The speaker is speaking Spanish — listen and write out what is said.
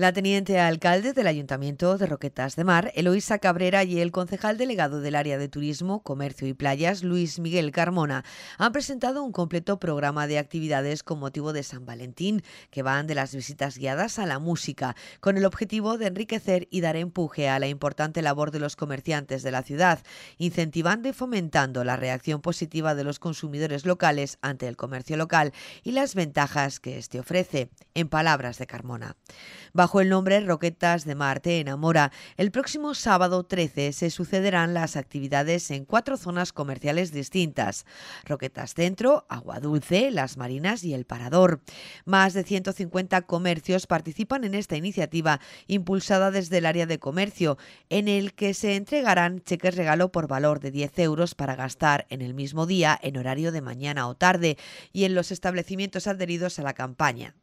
La teniente alcalde del Ayuntamiento de Roquetas de Mar, Eloisa Cabrera, y el concejal delegado del área de Turismo, Comercio y Playas, Luis Miguel Carmona, han presentado un completo programa de actividades con motivo de San Valentín, que van de las visitas guiadas a la música, con el objetivo de enriquecer y dar empuje a la importante labor de los comerciantes de la ciudad, incentivando y fomentando la reacción positiva de los consumidores locales ante el comercio local y las ventajas que este ofrece, en palabras de Carmona. Bajo bajo el nombre Roquetas de Marte Enamora. El próximo sábado 13 se sucederán las actividades en cuatro zonas comerciales distintas. Roquetas Centro, Agua Dulce, Las Marinas y El Parador. Más de 150 comercios participan en esta iniciativa impulsada desde el área de comercio, en el que se entregarán cheques regalo por valor de 10 euros para gastar en el mismo día en horario de mañana o tarde y en los establecimientos adheridos a la campaña.